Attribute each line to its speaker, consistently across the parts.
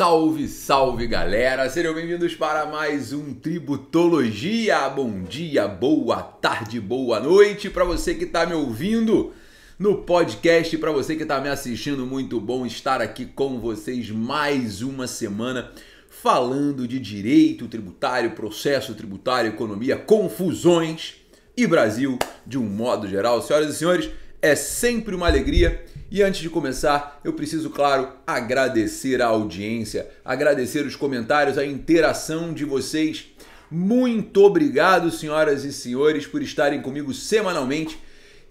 Speaker 1: Salve, salve galera! Sejam bem-vindos para mais um Tributologia. Bom dia, boa tarde, boa noite para você que está me ouvindo no podcast, para você que está me assistindo. Muito bom estar aqui com vocês mais uma semana falando de direito tributário, processo tributário, economia, confusões e Brasil de um modo geral. Senhoras e senhores, é sempre uma alegria. E antes de começar, eu preciso, claro, agradecer a audiência, agradecer os comentários, a interação de vocês. Muito obrigado, senhoras e senhores, por estarem comigo semanalmente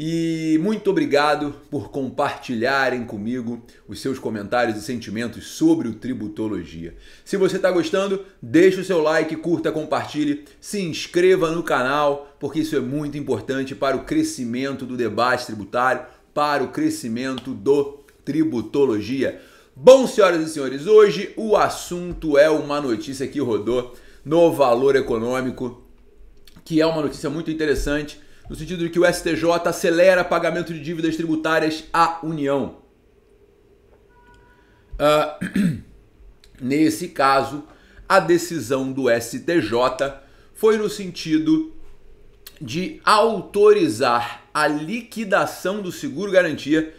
Speaker 1: e muito obrigado por compartilharem comigo os seus comentários e sentimentos sobre o Tributologia. Se você está gostando, deixe o seu like, curta, compartilhe, se inscreva no canal, porque isso é muito importante para o crescimento do debate tributário, para o crescimento do Tributologia. Bom, senhoras e senhores, hoje o assunto é uma notícia que rodou no Valor Econômico, que é uma notícia muito interessante no sentido de que o STJ acelera pagamento de dívidas tributárias à União. Uh, nesse caso, a decisão do STJ foi no sentido de autorizar a liquidação do seguro garantia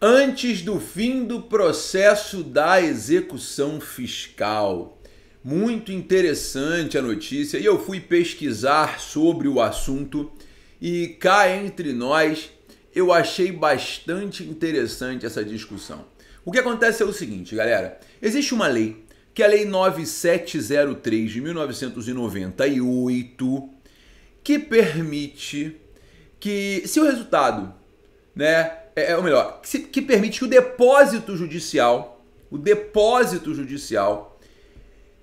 Speaker 1: antes do fim do processo da execução fiscal. Muito interessante a notícia e eu fui pesquisar sobre o assunto e cá entre nós, eu achei bastante interessante essa discussão. O que acontece é o seguinte, galera: existe uma lei, que é a Lei 9703 de 1998, que permite que, se o resultado, né, é, é o melhor, que, se, que permite que o depósito judicial, o depósito judicial,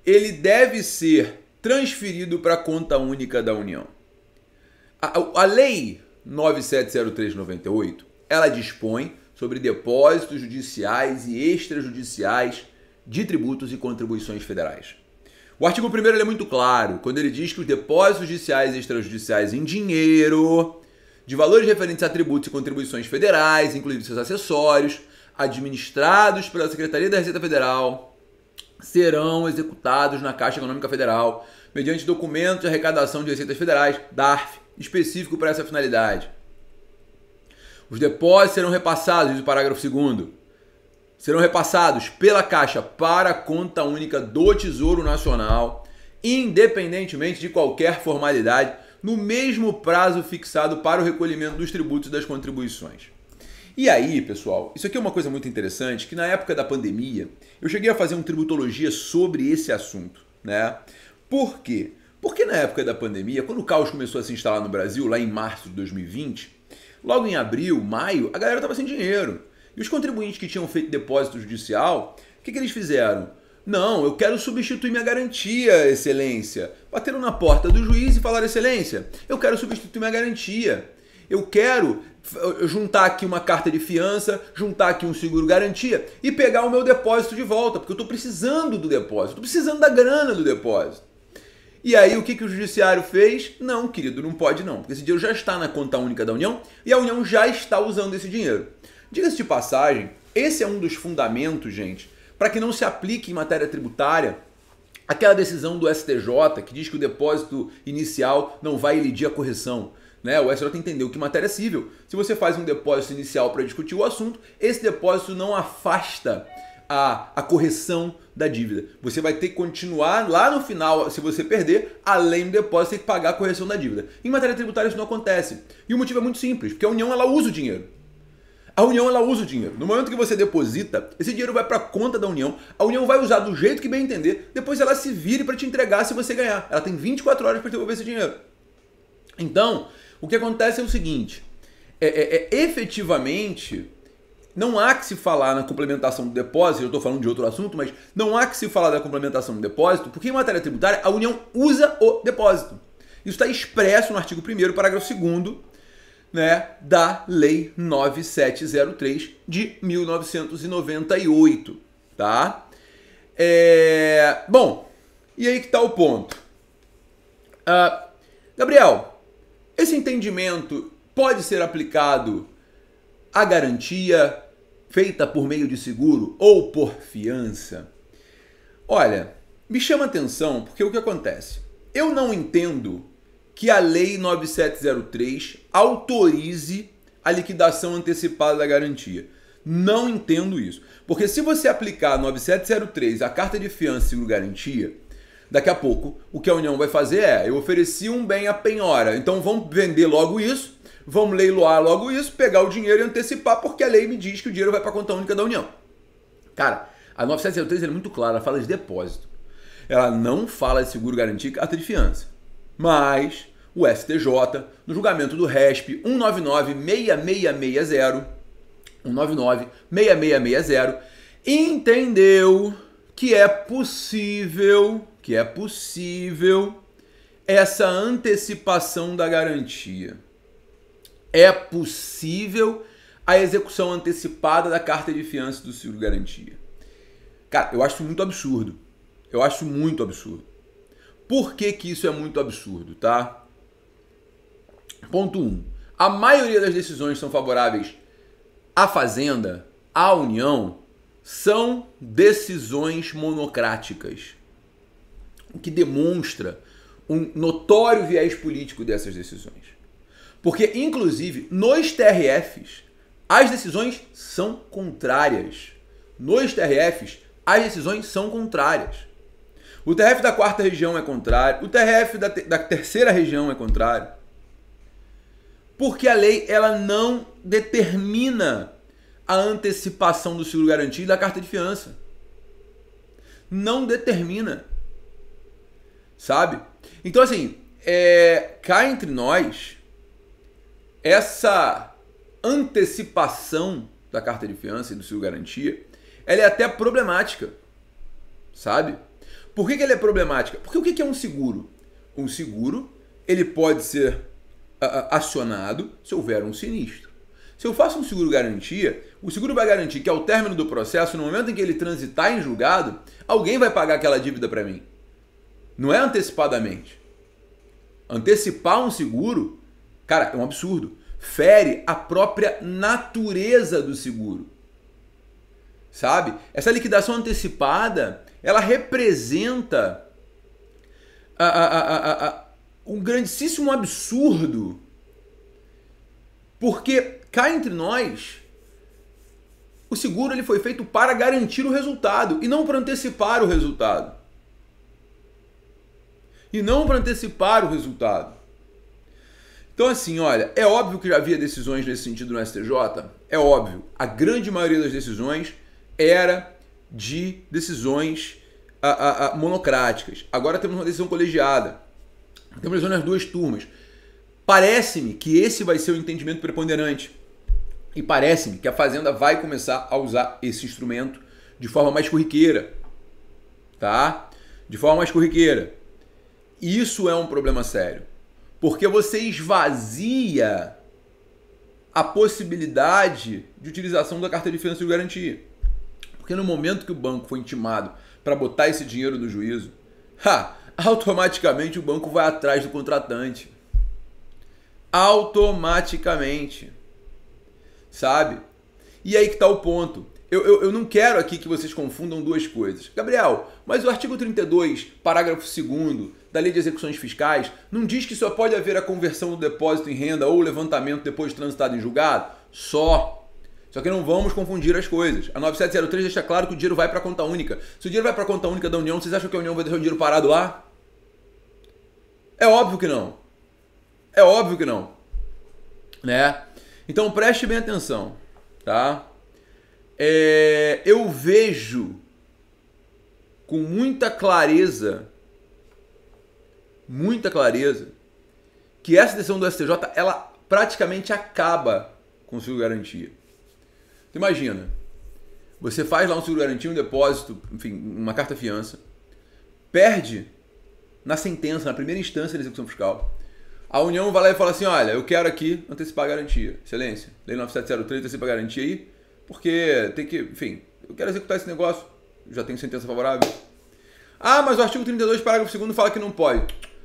Speaker 1: ele deve ser transferido para a conta única da União. A, a lei 970398, ela dispõe sobre depósitos judiciais e extrajudiciais de tributos e contribuições federais. O artigo 1 é muito claro quando ele diz que os depósitos judiciais e extrajudiciais em dinheiro, de valores referentes a tributos e contribuições federais, incluindo seus acessórios, administrados pela Secretaria da Receita Federal, serão executados na Caixa Econômica Federal mediante documento de arrecadação de receitas federais, DARF, específico para essa finalidade. Os depósitos serão repassados, diz o parágrafo 2 serão repassados pela Caixa para a conta única do Tesouro Nacional, independentemente de qualquer formalidade, no mesmo prazo fixado para o recolhimento dos tributos e das contribuições. E aí, pessoal, isso aqui é uma coisa muito interessante, que na época da pandemia, eu cheguei a fazer uma tributologia sobre esse assunto, né? Por quê? Porque na época da pandemia, quando o caos começou a se instalar no Brasil, lá em março de 2020, logo em abril, maio, a galera estava sem dinheiro. E os contribuintes que tinham feito depósito judicial, o que, que eles fizeram? Não, eu quero substituir minha garantia, excelência. Bateram na porta do juiz e falaram, excelência, eu quero substituir minha garantia. Eu quero juntar aqui uma carta de fiança, juntar aqui um seguro garantia e pegar o meu depósito de volta, porque eu estou precisando do depósito, estou precisando da grana do depósito. E aí o que, que o judiciário fez? Não, querido, não pode não, porque esse dinheiro já está na conta única da União e a União já está usando esse dinheiro. Diga-se de passagem, esse é um dos fundamentos, gente, para que não se aplique em matéria tributária aquela decisão do STJ que diz que o depósito inicial não vai elidir a correção. Né? O STJ entendeu que matéria é civil. Se você faz um depósito inicial para discutir o assunto, esse depósito não afasta a, a correção da dívida. Você vai ter que continuar lá no final, se você perder, além do depósito, tem que pagar a correção da dívida. Em matéria tributária isso não acontece. E o motivo é muito simples, porque a União ela usa o dinheiro. A União ela usa o dinheiro. No momento que você deposita, esse dinheiro vai para a conta da União. A União vai usar do jeito que bem entender. Depois ela se vire para te entregar se você ganhar. Ela tem 24 horas para devolver esse dinheiro. Então, o que acontece é o seguinte: é, é, é efetivamente não há que se falar na complementação do depósito, eu estou falando de outro assunto, mas não há que se falar da complementação do depósito, porque em matéria tributária a União usa o depósito. Isso está expresso no artigo 1 parágrafo 2 né, da Lei 9703 de 1998, tá? É... Bom, e aí que está o ponto. Uh, Gabriel, esse entendimento pode ser aplicado a garantia feita por meio de seguro ou por fiança. Olha, me chama atenção porque o que acontece? Eu não entendo que a Lei 9703 autorize a liquidação antecipada da garantia. Não entendo isso. Porque se você aplicar 9703 a carta de fiança e seguro garantia, daqui a pouco o que a União vai fazer é: eu ofereci um bem à penhora, então vamos vender logo isso vamos leiloar logo isso, pegar o dinheiro e antecipar, porque a lei me diz que o dinheiro vai para a conta única da União. Cara, a 973 é muito clara, ela fala de depósito. Ela não fala de seguro garantido carta de fiança. Mas o STJ, no julgamento do RESP 199-6660, 199-6660, entendeu que é possível, que é possível essa antecipação da garantia é possível a execução antecipada da carta de fiança do seguro garantia. Cara, eu acho muito absurdo. Eu acho muito absurdo. Por que, que isso é muito absurdo, tá? Ponto 1. Um, a maioria das decisões são favoráveis à Fazenda, à União, são decisões monocráticas. O que demonstra um notório viés político dessas decisões. Porque, inclusive, nos TRFs, as decisões são contrárias. Nos TRFs, as decisões são contrárias. O TRF da quarta região é contrário, o TRF da, te da terceira região é contrário. Porque a lei ela não determina a antecipação do seguro garantido da carta de fiança. Não determina. Sabe? Então, assim, é, cá entre nós, essa antecipação da carta de fiança e do seguro garantia, ela é até problemática, sabe? Por que, que ela é problemática? Porque o que, que é um seguro? Um seguro, ele pode ser acionado se houver um sinistro. Se eu faço um seguro garantia, o seguro vai garantir que ao término do processo, no momento em que ele transitar em julgado, alguém vai pagar aquela dívida para mim. Não é antecipadamente. Antecipar um seguro Cara, é um absurdo. Fere a própria natureza do seguro. Sabe? Essa liquidação antecipada, ela representa a, a, a, um grandíssimo absurdo. Porque cá entre nós, o seguro ele foi feito para garantir o resultado e não para antecipar o resultado. E não para antecipar o resultado. Então, assim, olha, é óbvio que já havia decisões nesse sentido no STJ, é óbvio. A grande maioria das decisões era de decisões a, a, a, monocráticas. Agora temos uma decisão colegiada. Temos decisão nas duas turmas. Parece-me que esse vai ser o entendimento preponderante. E parece-me que a Fazenda vai começar a usar esse instrumento de forma mais corriqueira. Tá? De forma mais corriqueira. Isso é um problema sério. Porque você esvazia a possibilidade de utilização da carteira de financiamento de garantia. Porque no momento que o banco foi intimado para botar esse dinheiro no juízo, ha, automaticamente o banco vai atrás do contratante. Automaticamente. Sabe? E aí que está o ponto. Eu, eu, eu, não quero aqui que vocês confundam duas coisas. Gabriel, mas o artigo 32, parágrafo 2 da Lei de Execuções Fiscais não diz que só pode haver a conversão do depósito em renda ou levantamento depois de transitado em julgado? Só. Só que não vamos confundir as coisas. A 9703 deixa claro que o dinheiro vai para a conta única. Se o dinheiro vai para a conta única da União, vocês acham que a União vai deixar o dinheiro parado lá? É óbvio que não. É óbvio que não. Né? Então preste bem atenção, tá? É, eu vejo com muita clareza muita clareza que essa decisão do STJ ela praticamente acaba com o seguro garantia. Então, imagina, você faz lá um seguro garantia, um depósito, enfim, uma carta fiança, perde na sentença, na primeira instância da execução fiscal. A União vai lá e fala assim: olha, eu quero aqui antecipar a garantia. Excelência, lei 9703 antecipa a garantia aí, porque tem que, enfim, eu quero executar esse negócio, já tenho sentença favorável. Ah, mas o artigo 32, parágrafo 2 fala que não pode.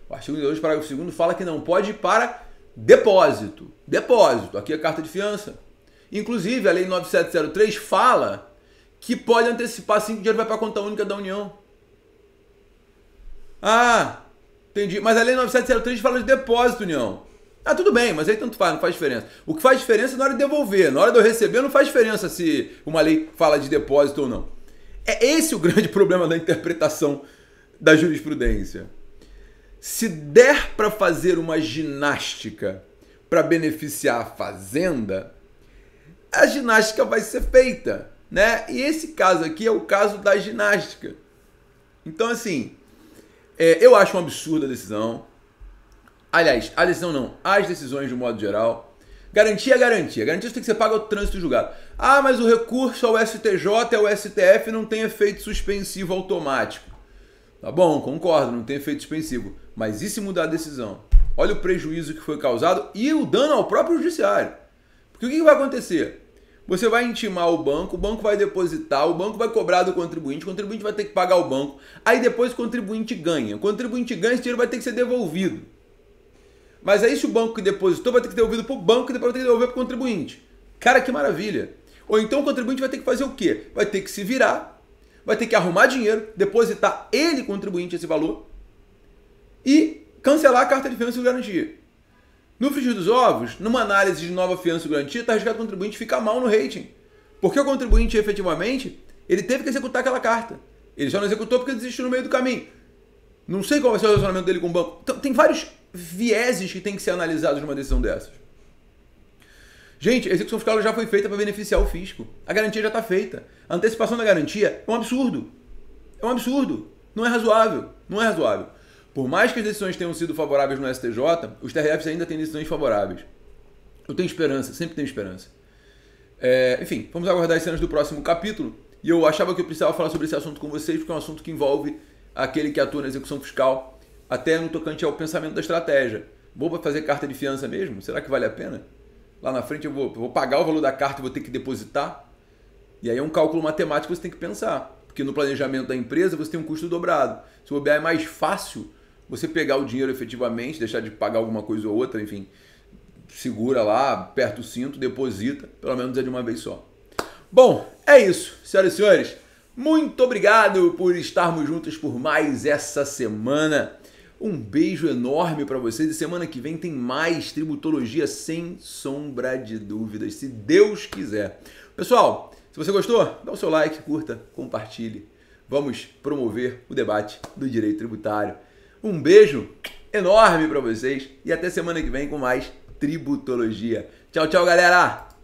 Speaker 1: O artigo 2, parágrafo 2 fala que não pode ir para depósito. Depósito, aqui é carta de fiança. Inclusive, a lei 9703 fala que pode antecipar cinco dias vai para a conta única da União. Ah, entendi. Mas a lei 9703 fala de depósito, União. Ah, tudo bem, mas aí tanto faz, não faz diferença. O que faz diferença é na hora de devolver. Na hora de eu receber, não faz diferença se uma lei fala de depósito ou não. É esse o grande problema da interpretação da jurisprudência. Se der para fazer uma ginástica para beneficiar a fazenda, a ginástica vai ser feita, né? E esse caso aqui é o caso da ginástica. Então, assim, é, eu acho um absurda a decisão. Aliás, a decisão não, as decisões de um modo geral. Garantia é garantia. Garantia tem que ser paga o trânsito julgado. Ah, mas o recurso ao STJ e ao STF não tem efeito suspensivo automático. Tá bom, concordo, não tem efeito suspensivo. Mas e se mudar a decisão? Olha o prejuízo que foi causado e o dano ao próprio judiciário. Porque o que vai acontecer? Você vai intimar o banco, o banco vai depositar, o banco vai cobrar do contribuinte, o contribuinte vai ter que pagar o banco, aí depois o contribuinte ganha. O contribuinte ganha, esse dinheiro vai ter que ser devolvido. Mas aí se o banco que depositou vai ter que ser devolvido para o banco e depois vai ter que devolver para o contribuinte. Cara, que maravilha! Ou então o contribuinte vai ter que fazer o quê? Vai ter que se virar vai ter que arrumar dinheiro, depositar ele, contribuinte, esse valor e cancelar a carta de fiança e garantia. No frigir dos ovos, numa análise de nova fiança e garantia, está arriscado o contribuinte ficar mal no rating. Porque o contribuinte, efetivamente, ele teve que executar aquela carta. Ele só não executou porque desistiu no meio do caminho. Não sei qual vai ser o relacionamento dele com o banco. Então, tem vários vieses que têm que ser analisados numa decisão dessas. Gente, a execução fiscal já foi feita para beneficiar o fisco. A garantia já está feita. A antecipação da garantia é um absurdo. É um absurdo. Não é razoável. Não é razoável. Por mais que as decisões tenham sido favoráveis no STJ, os TRFs ainda têm decisões favoráveis. Eu tenho esperança, sempre tenho esperança. É, enfim, vamos aguardar as cenas do próximo capítulo. E eu achava que eu precisava falar sobre esse assunto com vocês, porque é um assunto que envolve aquele que atua na execução fiscal, até no tocante ao pensamento da estratégia. Vou fazer carta de fiança mesmo? Será que vale a pena? lá na frente eu vou, eu vou pagar o valor da carta, vou ter que depositar. E aí é um cálculo matemático que você tem que pensar. Porque no planejamento da empresa você tem um custo dobrado. Se o OBA é mais fácil você pegar o dinheiro efetivamente, deixar de pagar alguma coisa ou outra, enfim, segura lá, aperta o cinto, deposita, pelo menos é de uma vez só. Bom, é isso, senhoras e senhores. Muito obrigado por estarmos juntos por mais essa semana. Um beijo enorme para vocês e semana que vem tem mais Tributologia sem sombra de dúvidas, se Deus quiser. Pessoal, se você gostou, dá o seu like, curta, compartilhe. Vamos promover o debate do direito tributário. Um beijo enorme para vocês e até semana que vem com mais Tributologia. Tchau, tchau, galera!